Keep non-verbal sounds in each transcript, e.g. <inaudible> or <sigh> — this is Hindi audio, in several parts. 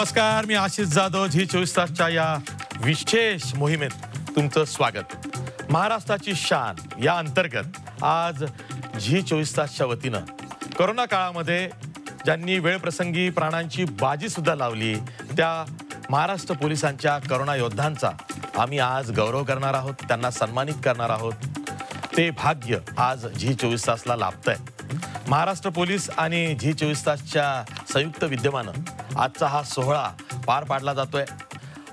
नमस्कार मी आशिष जाधव झी चोवीस तासच्या या विशेष मोहिमेत तुमचं स्वागत महाराष्ट्राची शान या अंतर्गत आज झी चोवीस तासच्या वतीनं करोना काळामध्ये ज्यांनी वेळप्रसंगी प्राणांची बाजी सुद्धा लावली त्या महाराष्ट्र पोलिसांच्या करोना योद्धांचा आम्ही आज गौरव करणार आहोत त्यांना सन्मानित करणार आहोत ते भाग्य आज झी चोवीस तासला लाभत आहे महाराष्ट्र पोलीस आणि झी चोवीस तासच्या संयुक्त विद्यमानं आजचा हा सोहळा पार पाडला जातोय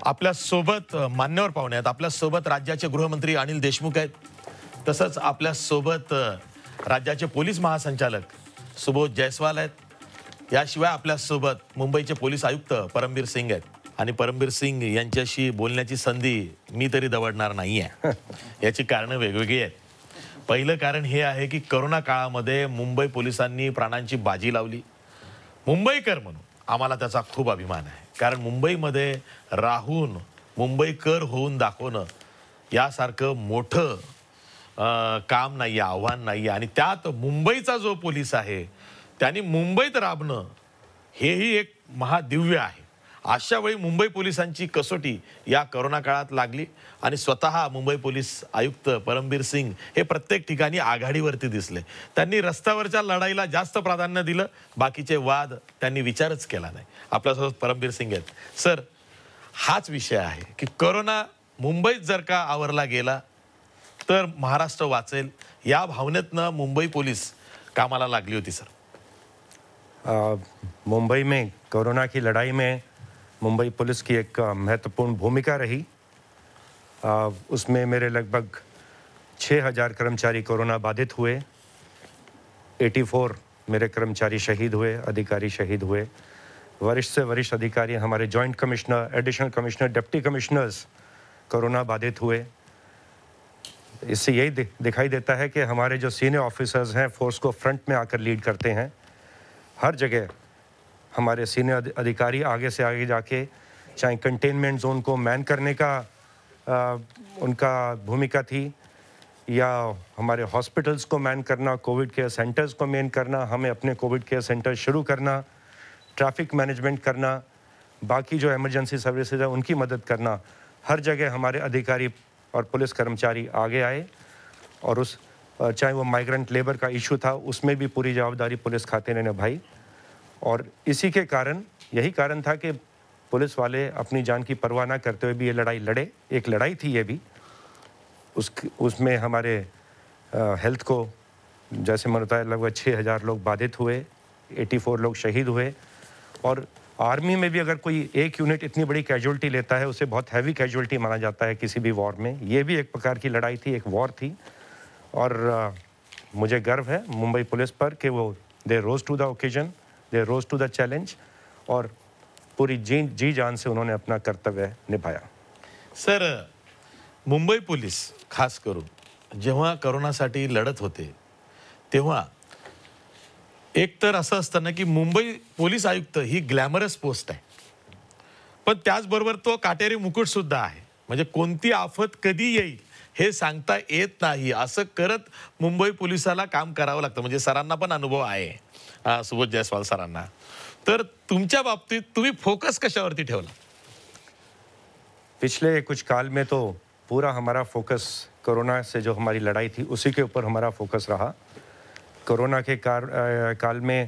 आपल्यासोबत मान्यवर पाहुणे आहेत आपल्यासोबत राज्याचे गृहमंत्री अनिल देशमुख आहेत तसंच आपल्यासोबत राज्याचे पोलीस महासंचालक सुबोध जयस्वाल आहेत याशिवाय आपल्यासोबत मुंबईचे पोलीस आयुक्त परमबीर सिंग आहेत आणि परमबीर सिंग यांच्याशी बोलण्याची संधी मी तरी दवडणार नाही आहे <laughs> याची कारणं वेगवेगळी आहेत पहिलं कारण हे आहे की करोना काळामध्ये मुंबई पोलिसांनी प्राणांची बाजी लावली मुंबईकर म्हणून आम्हाला त्याचा खूप अभिमान आहे कारण मुंबईमध्ये राहून मुंबईकर होऊन दाखवणं यासारखं मोठं काम नाही आहे आव्हान नाही आहे आणि त्यात मुंबईचा जो पोलीस आहे त्यांनी मुंबईत राबणं हेही एक महादिव्य आहे अशा वेळी मुंबई पोलिसांची कसोटी या करोना काळात लागली आणि स्वतः मुंबई पोलीस आयुक्त परमबीर सिंग हे प्रत्येक ठिकाणी आघाडीवरती दिसले त्यांनी रस्त्यावरच्या लढाईला जास्त प्राधान्य दिलं बाकीचे वाद त्यांनी विचारच केला नाही आपल्यासोबत परमबीर सिंग आहेत सर हाच विषय आहे की करोना मुंबईत जर का आवरला गेला तर महाराष्ट्र वाचेल या भावनेतनं मुंबई पोलीस कामाला लागली होती सर मुंबई में कोरोना की लढाई में मुंबई पुलिस की एक महत्वपूर्ण भूमिका रही उसमें मेरे लगभग 6000 कर्मचारी कोरोना बाधित हुए 84 मेरे कर्मचारी शहीद हुए अधिकारी शहीद हुए वरिष्ठ से वरिष्ठ अधिकारी हमारे joint commissioner additional commissioner deputy commissioners corona बाधित हुए इससे यही दिखाई देता है कि हमारे जो सीनियर ऑफिसर्स हैं फोर्स को फ्रंट में आकर लीड करते हैं हर जगह हमारे सीनियर अधिकारी आगे से आगे जाके चाहे कंटेनमेंट जोन को मैन करने का आ, उनका भूमिका थी या हमारे हॉस्पिटल्स को मैन करना कोविड केयर सेंटर्स को मैन करना हमें अपने कोविड केयर सेंटर शुरू करना ट्रैफिक मैनेजमेंट करना बाकी जो इमरजेंसी सर्विसेज है उनकी मदद करना हर जगह हमारे अधिकारी और पुलिस कर्मचारी आगे आए और उस चाहे वो माइग्रेंट लेबर का इशू था उसमें भी पूरी जवाबदारी पुलिस खाते ने निभाई और इसी के कारण यही कारण था कि पुलिस वाले अपनी जान की परवाह ना करते हुए भी ये लड़ाई लड़े एक लड़ाई थी ये भी उस उसमें हमारे आ, हेल्थ को जैसे मैंने बताया लगभग छः हज़ार लोग बाधित हुए 84 लोग शहीद हुए और आर्मी में भी अगर कोई एक यूनिट इतनी बड़ी कैजुअल्टी लेता है उसे बहुत हैवी कैजुअल्टी माना जाता है किसी भी वॉर में ये भी एक प्रकार की लड़ाई थी एक वॉर थी और आ, मुझे गर्व है मुंबई पुलिस पर कि वो they rose to the occasion they rose to the challenge और पूरी जी जी जान से उन्होंने अपना कर्तव्य निभाया सर मुंबई पोलीस खास करून जेव्हा करोनासाठी लढत होते एक तर असं मुंबई पोलीस आयुक्त ही ग्लैमरस पोस्ट है पण तो काटेरी मुकुट सुधा है कोणती आफत कभी येईल हे सांगता येत नाही असं मुंबई पुलिस काम कराव लगता म्हणजे सरांना पण अनुभव आहे सुबोध जयसवाल सर तर बाबती तुम्हें फोकस कशा पिछले कुछ काल में तो पूरा हमारा फोकस कोरोना से जो हमारी लड़ाई थी उसी के ऊपर हमारा फोकस रहा कोरोना के कार, आ, काल में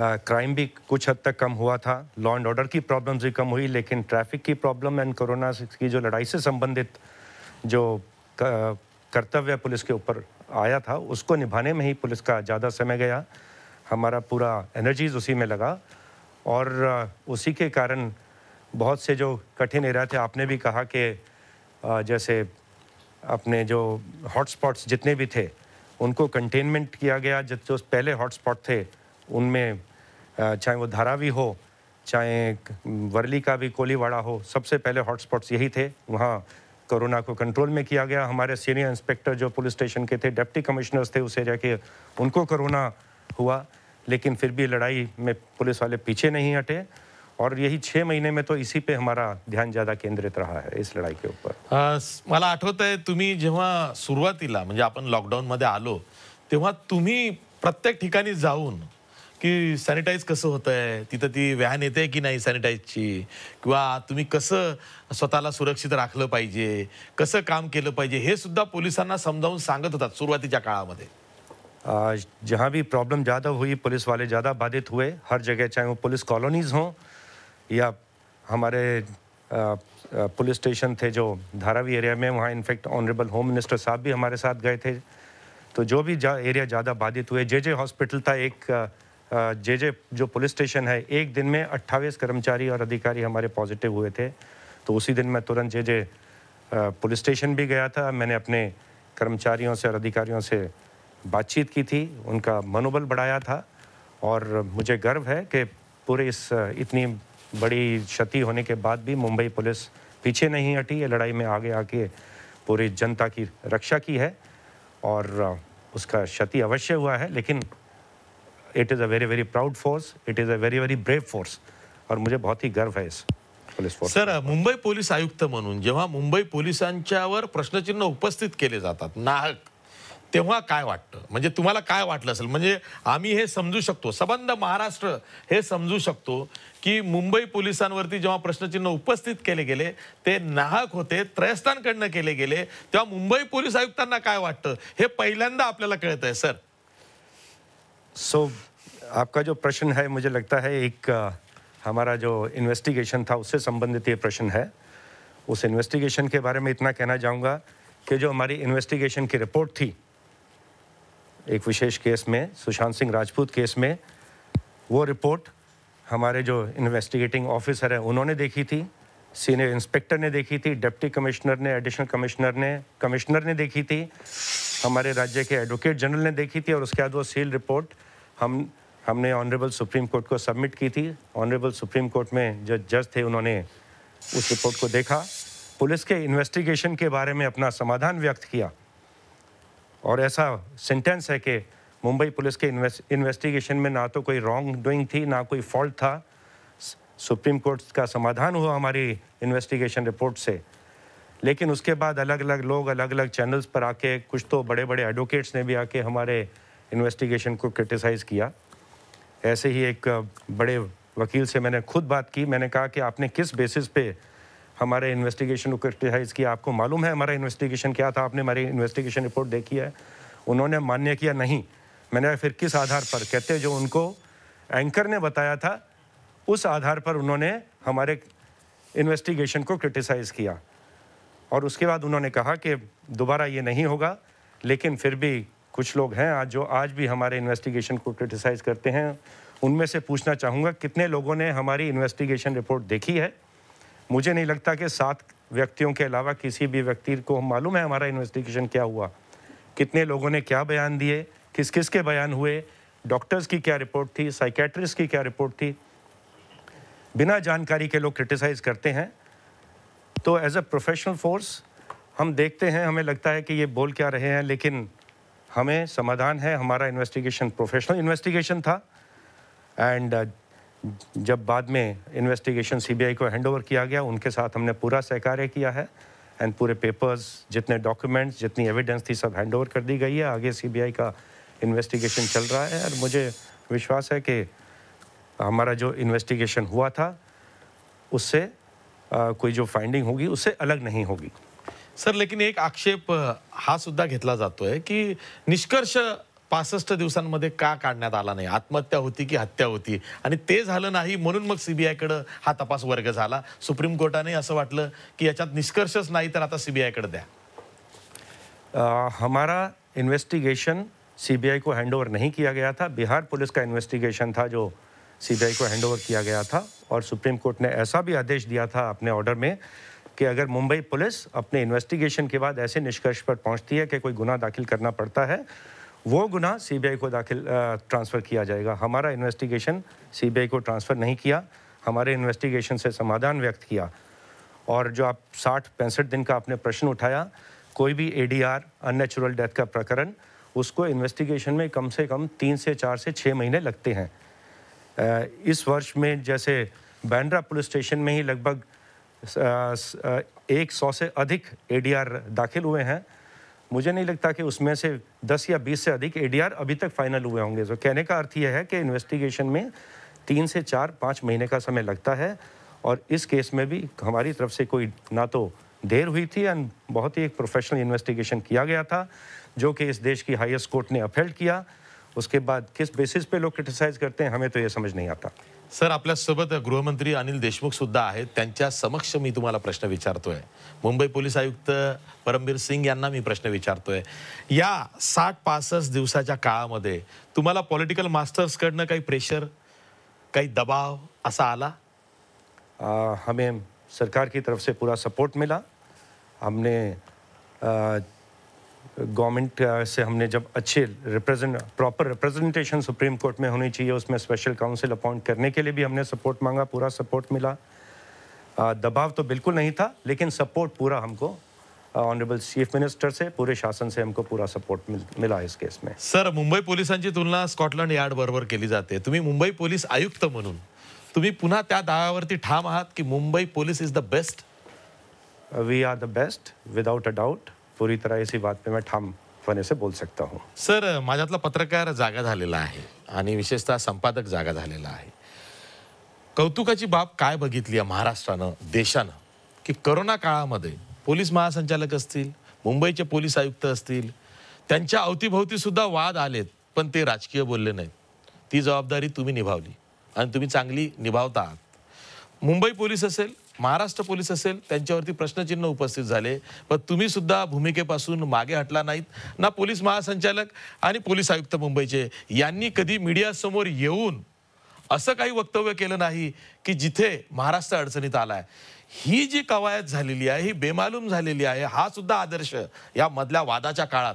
आ, क्राइम भी कुछ हद तक कम हुआ था लॉ एंड ऑर्डर की प्रॉब्लम्स भी कम हुई लेकिन ट्रैफिक की प्रॉब्लम एंड कोरोना की जो लड़ाई से संबंधित जो कर्तव्य पुलिस के ऊपर आया था उसको निभाने में ही पुलिस का ज़्यादा समय गया हमारा पूरा एनर्जीज उसी में लगा और उसी के कारण बहुत से जो कठिन एरिया थे आपने भी कहा कि जैसे अपने जो हॉटस्पॉट्स जितने भी थे उनको कंटेनमेंट किया गया जो तो पहले हॉटस्पॉट थे उनमें चाहे वो धारावी हो चाहे वर्ली का भी कोलीवाड़ा हो सबसे पहले हॉटस्पॉट्स यही थे वहाँ कोरोना को कंट्रोल में किया गया हमारे सीनियर इंस्पेक्टर जो पुलिस स्टेशन के थे डिप्टी कमिश्नर्स थे उसे जाके के उनको कोरोना हुआ लेकिन फिर भी लड़ाई में पुलिस वाले पीछे नहीं हटे और यही छः महीने में तो इसी पे हमारा ध्यान ज्यादा केंद्रित रहा है इस लड़ाई के ऊपर मला आठवत आहे तुम्ही जेव्हा सुरुवातीला म्हणजे आपण लॉकडाऊनमध्ये आलो तुम्हें प्रत्येक ठिकाणी जाऊन की सॅनिटाईज कसं होतं आहे तिथं ती व्हॅन येते की नाही सॅनिटाईजची किंवा तुम्ही कसं स्वतःला सुरक्षित राखलं पाहिजे कसं काम केलं पाहिजे हे सुद्धा पोलिसांना समजावून सांगत होतात सुरुवातीच्या काळामध्ये जहाँ भी प्रॉब्लम ज़्यादा हुई पुलिस वाले ज़्यादा बाधित हुए हर जगह चाहे वो पुलिस कॉलोनीज़ हों या हमारे पुलिस स्टेशन थे जो धारावी एरिया में वहाँ इनफेक्ट ऑनरेबल होम मिनिस्टर साहब भी हमारे साथ गए थे तो जो भी जा, एरिया ज़्यादा बाधित हुए जे जे हॉस्पिटल था एक जे जे जो पुलिस स्टेशन है एक दिन में अट्ठाईस कर्मचारी और अधिकारी हमारे पॉजिटिव हुए थे तो उसी दिन मैं तुरंत जे जे पुलिस स्टेशन भी गया था मैंने अपने कर्मचारियों से और अधिकारियों से बातचीत की थी उनका मनोबल बढ़ाया था और मुझे गर्व है कि पूरे इस इतनी बड़ी क्षति होने के बाद भी मुंबई पुलिस पीछे नहीं हटी है लड़ाई में आगे आके पूरी जनता की रक्षा की है और उसका क्षति अवश्य हुआ है लेकिन it is a very very proud force it is a very very brave force और मुझे बहुत ही गर्व है इस police force sir Mumbai police आयुक्त मनु जेव मुंबई पुलिस प्रश्नचिन्ह उपस्थित केले जातात नाहक तेव्हा काय वाटतं म्हणजे तुम्हाला काय वाटलं असेल म्हणजे आम्ही हे समजू शकतो सबंध महाराष्ट्र हे समजू शकतो की मुंबई पोलिसांवरती जेव्हा प्रश्नचिन्ह उपस्थित केले गेले ते नाहक होते त्रयस्थांकडनं केले गेले तेव्हा मुंबई पोलीस आयुक्तांना काय वाटतं हे पहिल्यांदा आपल्याला कळत आहे सर सो so, आपका जो प्रश्न है मुझे लगता है एक हमारा जो इन्वेस्टिगेशन था उससे संबंधित ये प्रश्न है उस इन्वेस्टिगेशन के बारे में इतना कहना चाहूँगा कि जो हमारी इन्वेस्टिगेशन की रिपोर्ट थी एक विशेष केस में सुशांत सिंह राजपूत केस में वो रिपोर्ट हमारे जो इन्वेस्टिगेटिंग ऑफिसर हैं उन्होंने देखी थी सीनियर इंस्पेक्टर ने देखी थी डिप्टी कमिश्नर ने एडिशनल कमिश्नर ने कमिश्नर ने देखी थी हमारे राज्य के एडवोकेट जनरल ने देखी थी और उसके बाद वो सील रिपोर्ट हम हमने ऑनरेबल सुप्रीम कोर्ट को सबमिट की थी ऑनरेबल सुप्रीम कोर्ट में जो जज थे उन्होंने उस रिपोर्ट को देखा पुलिस के इन्वेस्टिगेशन के बारे में अपना समाधान व्यक्त किया और ऐसा सेंटेंस है कि मुंबई पुलिस के इन्वेस्टिगेशन में ना तो कोई रॉन्ग डूइंग थी ना कोई फॉल्ट था सुप्रीम कोर्ट का समाधान हुआ हमारी इन्वेस्टिगेशन रिपोर्ट से लेकिन उसके बाद अलग अलग लोग अलग अलग चैनल्स पर आके कुछ तो बड़े बड़े एडवोकेट्स ने भी आके हमारे इन्वेस्टिगेशन को क्रिटिसाइज़ किया ऐसे ही एक बड़े वकील से मैंने खुद बात की मैंने कहा कि आपने किस बेसिस पे हमारे इन्वेस्टिगेशन को क्रिटिसाइज़ किया आपको मालूम है हमारा इन्वेस्टिगेशन क्या था आपने हमारी इन्वेस्टिगेशन रिपोर्ट देखी है उन्होंने मान्य किया नहीं मैंने फिर किस आधार पर कहते जो उनको एंकर ने बताया था उस आधार पर उन्होंने हमारे इन्वेस्टिगेशन को क्रिटिसाइज़ किया और उसके बाद उन्होंने कहा कि दोबारा ये नहीं होगा लेकिन फिर भी कुछ लोग हैं आज जो आज भी हमारे इन्वेस्टिगेशन को क्रिटिसाइज़ करते हैं उनमें से पूछना चाहूँगा कितने लोगों ने हमारी इन्वेस्टिगेशन रिपोर्ट देखी है मुझे नहीं लगता कि सात व्यक्तियों के अलावा किसी भी व्यक्ति को हम मालूम है हमारा इन्वेस्टिगेशन क्या हुआ कितने लोगों ने क्या बयान दिए किस किस के बयान हुए डॉक्टर्स की क्या रिपोर्ट थी साइकेट्रिस्ट की क्या रिपोर्ट थी बिना जानकारी के लोग क्रिटिसाइज़ करते हैं तो एज अ प्रोफेशनल फोर्स हम देखते हैं हमें लगता है कि ये बोल क्या रहे हैं लेकिन हमें समाधान है हमारा इन्वेस्टिगेशन प्रोफेशनल इन्वेस्टिगेशन था एंड जब बाद में इन्वेस्टिगेशन सीबीआई को हैंडओवर किया गया उनके साथ हमने पूरा सहकार्य किया है एंड पूरे पेपर्स जितने डॉक्यूमेंट्स जितनी एविडेंस थी सब हैंडओवर कर दी गई है आगे सीबीआई का इन्वेस्टिगेशन चल रहा है और मुझे विश्वास है कि हमारा जो इन्वेस्टिगेशन हुआ था उससे आ, कोई जो फाइंडिंग होगी उससे अलग नहीं होगी सर लेकिन एक आक्षेप हा सुद्धा घेतला है कि निष्कर्ष पासष्ट दिवसांमध्ये का काढण्यात आला नहीं आत्महत्या होती कि हत्या होती नहीं ते झालं नाही म्हणून मग कड़े हा तपास वर्ग जा सुप्रीम कोर्टा ने वाटलं कि निष्कर्ष नहीं तो तर आता बी आई आ, हमारा इन्वेस्टिगेशन सीबीआई को हैंडओवर नहीं किया गया था बिहार पुलिस का इन्वेस्टिगेशन था जो सीबीआई को हैंडओवर किया गया था और सुप्रीम कोर्ट ने ऐसा भी आदेश दिया था अपने ऑर्डर में कि अगर मुंबई पुलिस अपने इन्वेस्टिगेशन के बाद ऐसे निष्कर्ष पर पहुंचती है कि कोई गुना दाखिल करना पड़ता है वो गुना सीबीआई को दाखिल ट्रांसफ़र किया जाएगा हमारा इन्वेस्टिगेशन सीबीआई को ट्रांसफ़र नहीं किया हमारे इन्वेस्टिगेशन से समाधान व्यक्त किया और जो आप साठ पैंसठ दिन का आपने प्रश्न उठाया कोई भी एडीआर अननेचुरल डेथ का प्रकरण उसको इन्वेस्टिगेशन में कम से कम तीन से चार से छः महीने लगते हैं इस वर्ष में जैसे बैंड्रा पुलिस स्टेशन में ही लगभग एक सौ से अधिक एडीआर दाखिल हुए हैं मुझे नहीं लगता कि उसमें से 10 या 20 से अधिक एडीआर अभी तक फाइनल हुए होंगे तो कहने का अर्थ यह है कि इन्वेस्टिगेशन में तीन से चार पाँच महीने का समय लगता है और इस केस में भी हमारी तरफ से कोई ना तो देर हुई थी एंड बहुत ही एक प्रोफेशनल इन्वेस्टिगेशन किया गया था जो कि इस देश की हाइएस्ट कोर्ट ने अफेल्ड किया उसके बाद किस बेसिस पे लोग क्रिटिसाइज़ करते हैं हमें तो ये समझ नहीं आता सर सोबत गृहमंत्री अनिल देशमुख सुधा है त्यांच्या समक्ष मी तुम्हारा प्रश्न विचारतोय मुंबई पुलिस आयुक्त परमबीर सिंह यांना मी प्रश्न विचारतोय या साठ पास दिवस का तुम्हाला पॉलिटिकल कड़न का प्रेशर का दबाव असा आला आ, हमें सरकार की तरफ से पूरा सपोर्ट मिला हमने आ, गवर्नमेंट से हमने जब अच्छे represent proper representation supreme court में होनी चाहिए उसमें स्पेशल काउंसिल अपॉइंट करने के लिए भी हमने सपोर्ट मांगा पूरा सपोर्ट मिला दबाव तो बिल्कुल नहीं था लेकिन सपोर्ट पूरा हमको ऑनरेबल चीफ मिनिस्टर से पूरे शासन से हमको पूरा सपोर्ट मिल, मिला इस केस में सर मुंबई पुलिस की तुलना स्कॉटलैंड यार्ड बरोबर केली जाते तुम्हें मुंबई पुलिस आयुक्त मनु तुम्हें पुनः त्या दाव्यावरती ठाम आहत कि Mumbai police is the best we are the best without a doubt पूरी तरह इसी बात पे मैं ठाम फने से बोल सकता हूँ सर माझ्यातला पत्रकार जागा झालेला आहे आणि विशेषतः संपादक जागा झालेला आहे कौतुकाची बाब काय बघितली आहे महाराष्ट्रानं देशानं की करोना काळामध्ये पोलीस महासंचालक असतील मुंबईचे पोलीस आयुक्त असतील त्यांच्या अवतीभोवती सुद्धा वाद आलेत पण ते राजकीय बोलले नाहीत ती जबाबदारी तुम्ही निभावली आणि तुम्ही चांगली निभावता आहात मुंबई पोलीस असेल महाराष्ट्र पोलीस असेल त्यांच्यावरती प्रश्नचिन्ह उपस्थित झाले पण तुम्ही सुद्धा भूमिकेपासून मागे हटला नाहीत ना पोलीस महासंचालक आणि पोलीस आयुक्त मुंबईचे यांनी कधी मीडियासमोर येऊन असं काही वक्तव्य केलं नाही की जिथे महाराष्ट्र अडचणीत आला आहे ही जी कवायत झालेली आहे ही बेमालूम झालेली आहे हा सुद्धा आदर्श या मधल्या वादाच्या काळात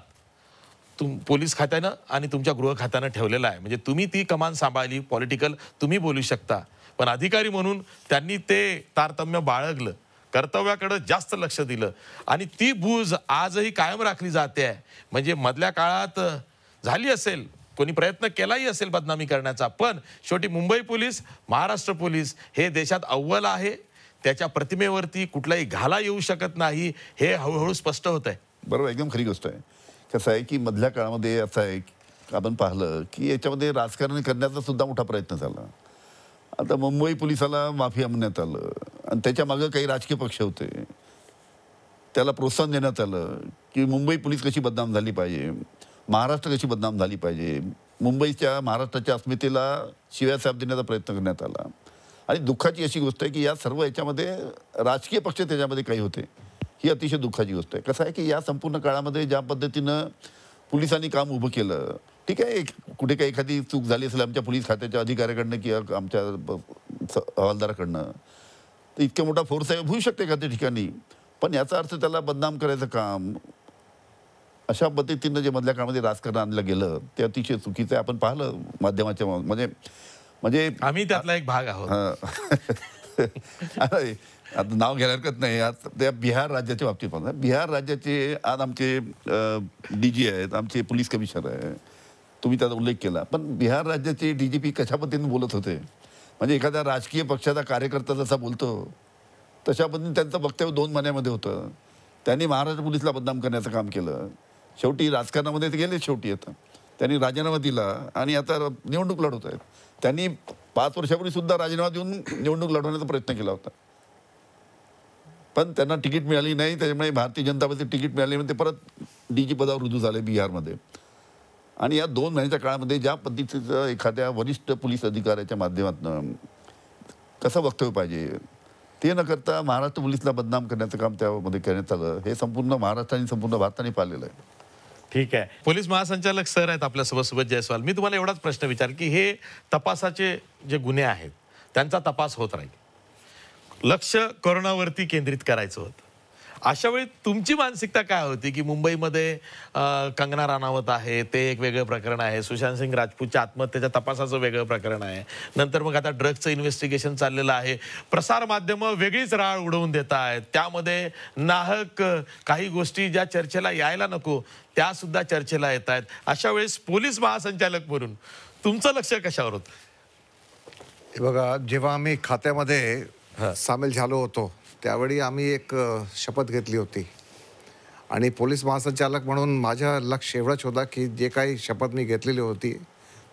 तुम पोलीस खात्यानं आणि तुमच्या गृह खात्यानं ठेवलेला आहे म्हणजे तुम्ही ती कमान सांभाळली पॉलिटिकल तुम्ही बोलू शकता पण अधिकारी म्हणून त्यांनी ते तारतम्य बाळगलं कर्तव्याकडे जास्त लक्ष दिलं आणि ती भूज आजही कायम राखली जाते आहे म्हणजे मधल्या काळात झाली असेल कोणी प्रयत्न केलाही असेल बदनामी करण्याचा पण शेवटी मुंबई पोलीस महाराष्ट्र पोलीस हे देशात अव्वल आहे त्याच्या प्रतिमेवरती कुठलाही घाला येऊ शकत नाही हे हळूहळू स्पष्ट होत आहे बरोबर एकदम खरी गोष्ट आहे कसं आहे की मधल्या काळामध्ये असं आहे आपण पाहिलं की याच्यामध्ये राजकारण करण्याचा सुद्धा मोठा प्रयत्न झाला आता मुंबई पोलिसाला माफी आणण्यात आलं आणि त्याच्या काही राजकीय पक्ष होते त्याला प्रोत्साहन देण्यात आलं की मुंबई पोलीस कशी बदनाम झाली पाहिजे महाराष्ट्र कशी बदनाम झाली पाहिजे मुंबईच्या महाराष्ट्राच्या अस्मितेला शिव्यासाहेब देण्याचा प्रयत्न करण्यात आला आणि दुःखाची अशी गोष्ट आहे की या सर्व याच्यामध्ये राजकीय पक्ष त्याच्यामध्ये काही होते ही अतिशय दुःखाची गोष्ट आहे कसं आहे की या संपूर्ण काळामध्ये ज्या पद्धतीनं पोलिसांनी काम उभं केलं ठीक आहे कुठे काही एखादी चूक झाली असेल आमच्या पोलीस खात्याच्या अधिकाऱ्याकडनं किंवा आमच्या हवालदाराकडनं तर इतक्या मोठा फोर्स आहे होऊ शकते का त्या ठिकाणी पण याचा अर्थ त्याला बदनाम करायचं काम अशा पद्धतीनं जे मधल्या काळामध्ये राजकारण आणलं गेलं ते अतिशय चुकीचं आहे आपण पाहिलं माध्यमाच्या म्हणजे म्हणजे आम्ही त्यातला एक भाग आहोत <laughs> आता नाव घ्यायला हरकत नाही आज त्या बिहार राज्याच्या बाबतीत बिहार राज्याचे आज आमचे डी जी आहेत आमचे पोलीस कमिशनर आहे तुम्ही त्याचा उल्लेख केला पण बिहार राज्याचे डी जी पी कशा पद्धतीने बोलत होते म्हणजे एखाद्या राजकीय पक्षाचा कार्यकर्ता जसा बोलतो तशा पद्धतीने त्यांचं वक्तव्य दोन महिन्यामध्ये होतं त्यांनी महाराष्ट्र पोलिसला बदनाम करण्याचं काम केलं शेवटी राजकारणामध्ये ते गेले शेवटी आता त्यांनी राजीनामा दिला आणि आता निवडणूक लढवत आहेत त्यांनी पाच वर्षापूर्वी सुद्धा राजीनामा देऊन निवडणूक लढवण्याचा प्रयत्न केला होता पण त्यांना तिकीट मिळाली नाही त्याच्यामुळे भारतीय जनता पार्टी तिकीट मिळाली ते परत डी जी पदावर रुजू झाले बिहारमध्ये आणि या दोन महिन्याच्या काळामध्ये ज्या पद्धतीचं एखाद्या वरिष्ठ पोलीस अधिकाऱ्याच्या माध्यमातून कसं वक्तव्य पाहिजे ते न करता महाराष्ट्र पोलीसला बदनाम करण्याचं काम त्यामध्ये करण्यात आलं हे संपूर्ण महाराष्ट्राने संपूर्ण भारताने पाहिलेलं आहे ठीक आहे पोलीस महासंचालक सर आहेत आपल्यासोबत सोबत जयस्वाल मी तुम्हाला एवढाच प्रश्न विचार की हे तपासाचे जे गुन्हे आहेत त्यांचा तपास होत राहील लक्ष करोनावरती केंद्रित करायचं होतं अशा वेळी तुमची मानसिकता काय होती की मुंबईमध्ये कंगना राणावत आहे ते एक वेगळं प्रकरण आहे सुशांत सिंग राजपूतच्या आत्महत्येच्या तपासाचं वेगळं प्रकरण आहे नंतर मग आता ड्रग्जचं इन्व्हेस्टिगेशन चाललेलं आहे प्रसार वेगळीच राळ उडवून देत आहेत त्यामध्ये नाहक काही गोष्टी ज्या चर्चेला यायला नको त्या सुद्धा चर्चेला येत आहेत अशा वेळेस पोलीस महासंचालक म्हणून तुमचं लक्ष कशावर होतं बघा जेव्हा आम्ही खात्यामध्ये सामील झालो होतो आम्मी एक शपथ घी होती आणि पोलीस महासंचालक म्हणून मज़ा लक्ष एवड़ाच होता कि जे का शपथ मैं घी होती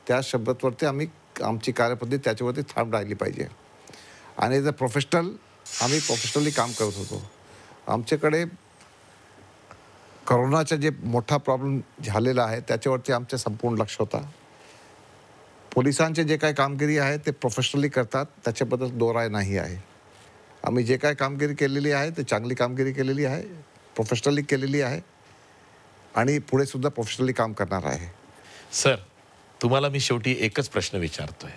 त्या शपथवरती आम्ही आमची कार्यपद्धती त्याच्यावरती थांब पाजे आज अ प्रोफेशनल आम्मी प्रोफेशनली काम करो होतो करोना करोनाचा जे मोठा प्रॉब्लेम झालेला आहे त्याच्यावरती संपूर्ण लक्ष्य होता पुलिस जे काही कामगिरी है तो प्रोफेशनली करतात त्याच्याबद्दल दोराय नाही आहे आम्ही जे काय कामगिरी केलेली आहे ते चांगली कामगिरी केलेली आहे प्रोफेशनली केलेली आहे आणि पुढे सुद्धा प्रोफेशनली काम करणार आहे सर तुम्हाला मी शेवटी एकच प्रश्न विचारतोय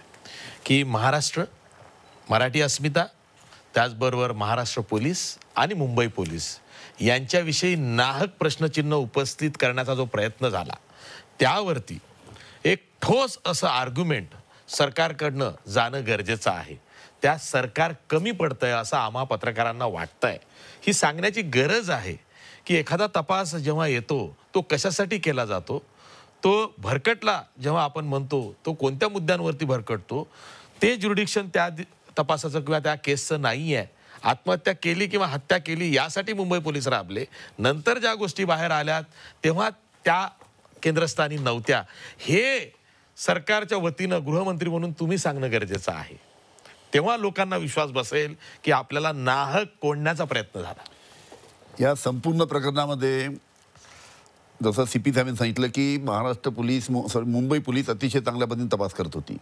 की महाराष्ट्र मराठी अस्मिता त्याचबरोबर महाराष्ट्र पोलीस आणि मुंबई पोलीस यांच्याविषयी नाहक प्रश्नचिन्ह उपस्थित करण्याचा जो प्रयत्न झाला त्यावरती एक ठोस असं आर्ग्युमेंट सरकारकडनं जाणं गरजेचं आहे त्या सरकार कमी आहे असं आम्हा पत्रकारांना वाटतंय ही सांगण्याची गरज आहे की एखादा तपास जेव्हा येतो तो कशासाठी केला जातो तो भरकटला जेव्हा आपण म्हणतो तो कोणत्या मुद्द्यांवरती भरकटतो ते ज्युडिक्शन त्या तपासाचं किंवा त्या केसचं नाही आहे आत्महत्या केली किंवा हत्या केली यासाठी मुंबई पोलीस राबले नंतर ज्या गोष्टी बाहेर आल्यात तेव्हा त्या केंद्रस्थानी नव्हत्या हे सरकारच्या वतीनं गृहमंत्री म्हणून तुम्ही सांगणं गरजेचं आहे तेव्हा लोकांना विश्वास बसेल की आपल्याला नाहक कोंडण्याचा प्रयत्न झाला या संपूर्ण प्रकरणामध्ये जसं सी पी साहेबांनी सांगितलं की Maharashtra police sorry Mumbai police अतिशय चांगल्या पद्धतीने तपास करत होती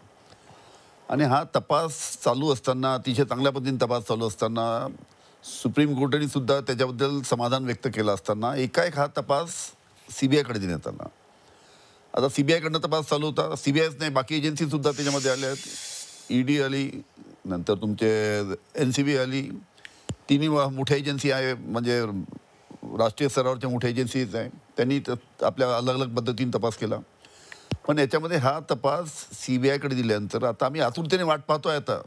आणि हा तपास चालू असताना अतिशय चांगल्या पद्धतीने तपास चालू असताना सुप्रीम कोर्टाने सुद्धा त्याच्याबद्दल समाधान व्यक्त केलं असताना एकाएक हा तपास सी बी आयकडे देण्यात आला आता सी बी आयकडनं तपास चालू होता सी बी आयच नाही बाकी एजन्सीसुद्धा त्याच्यामध्ये आल्या आहेत ई e डी आली नंतर तुमचे एन सी बी आली तिन्ही मोठ्या एजन्सी आहे म्हणजे राष्ट्रीय स्तरावरच्या मोठ्या एजन्सीज आहे त्यांनी आपल्या अलग अलग पद्धतीने तपास केला पण याच्यामध्ये हा तपास सी बी आयकडे दिल्यानंतर आता आम्ही आतुरतेने वाट पाहतो आहे आता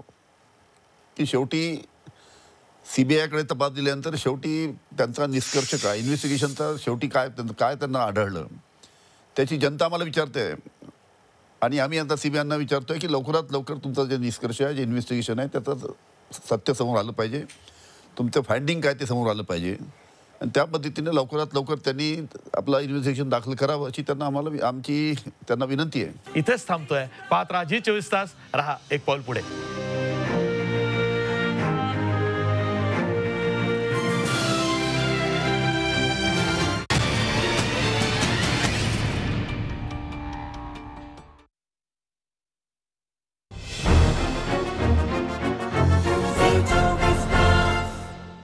की शेवटी सी बी आयकडे तपास दिल्यानंतर शेवटी त्यांचा निष्कर्ष काय इन्व्हेस्टिगेशनचा शेवटी काय त्यांचं काय त्यांना आढळलं त्याची जनता आम्हाला विचारते आणि आम्ही आता सीबीआयना विचारतोय की लवकरात लवकर तुमचा जे निष्कर्ष आहे जे इन्व्हेस्टिगेशन आहे त्याचं सत्य समोर आलं पाहिजे तुमचं फायंडिंग काय ते समोर आलं पाहिजे आणि त्या पद्धतीने लवकरात लवकर त्यांनी आपला इन्व्हेस्टिगेशन दाखल करावं अशी त्यांना आम्हाला आमची त्यांना विनंती आहे इथेच थांबतोय पात्र आजी चोवीस तास राहा एक पाऊल पुढे